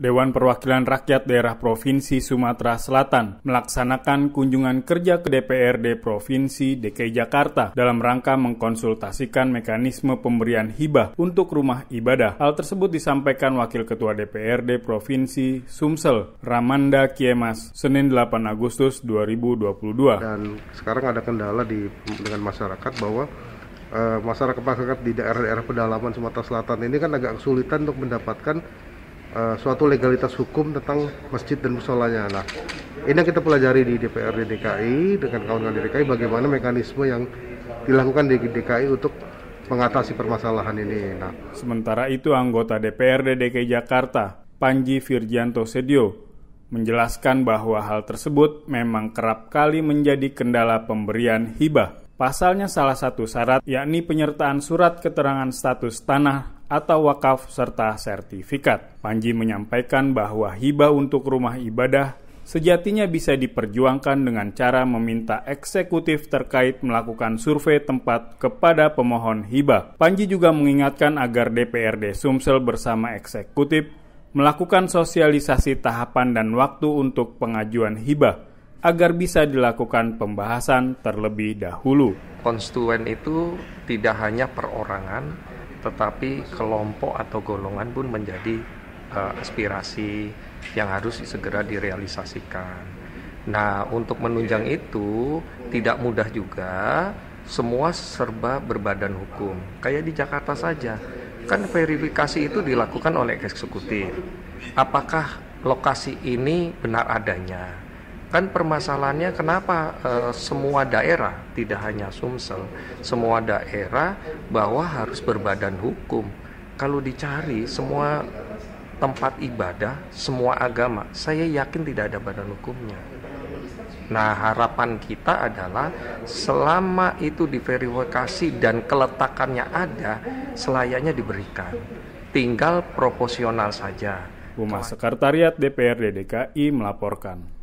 Dewan Perwakilan Rakyat Daerah Provinsi Sumatera Selatan melaksanakan kunjungan kerja ke DPRD Provinsi DKI Jakarta dalam rangka mengkonsultasikan mekanisme pemberian hibah untuk rumah ibadah. Hal tersebut disampaikan Wakil Ketua DPRD Provinsi Sumsel, Ramanda Kiemas, Senin 8 Agustus 2022. Dan sekarang ada kendala di dengan masyarakat bahwa eh, masyarakat masyarakat di daerah-daerah pedalaman Sumatera Selatan ini kan agak kesulitan untuk mendapatkan uh, suatu legalitas hukum tentang masjid dan musolanya. Nah, ini yang kita pelajari di DPRD DKI dengan kawan-kawan di DKI bagaimana mekanisme yang dilakukan di DKI untuk mengatasi permasalahan ini. Nah, sementara itu anggota DPRD DKI Jakarta, Panji Virgianto Sedio, menjelaskan bahwa hal tersebut memang kerap kali menjadi kendala pemberian hibah. Pasalnya salah satu syarat yakni penyertaan surat keterangan status tanah atau wakaf serta sertifikat. Panji menyampaikan bahwa hibah untuk rumah ibadah sejatinya bisa diperjuangkan dengan cara meminta eksekutif terkait melakukan survei tempat kepada pemohon hibah. Panji juga mengingatkan agar DPRD Sumsel bersama eksekutif melakukan sosialisasi tahapan dan waktu untuk pengajuan hibah agar bisa dilakukan pembahasan terlebih dahulu. Konstituen itu tidak hanya perorangan, tetapi kelompok atau golongan pun menjadi uh, aspirasi yang harus segera direalisasikan. Nah, untuk menunjang iya. itu tidak mudah juga semua serba berbadan hukum. Kayak di Jakarta saja, kan verifikasi itu dilakukan oleh eksekutif. Apakah lokasi ini benar adanya? kan permasalahannya kenapa e, semua daerah tidak hanya Sumsel semua daerah bahwa harus berbadan hukum kalau dicari semua tempat ibadah semua agama saya yakin tidak ada badan hukumnya nah harapan kita adalah selama itu diverifikasi dan keletakannya ada selayaknya diberikan tinggal proporsional saja Humas Sekretariat DPRD DKI melaporkan.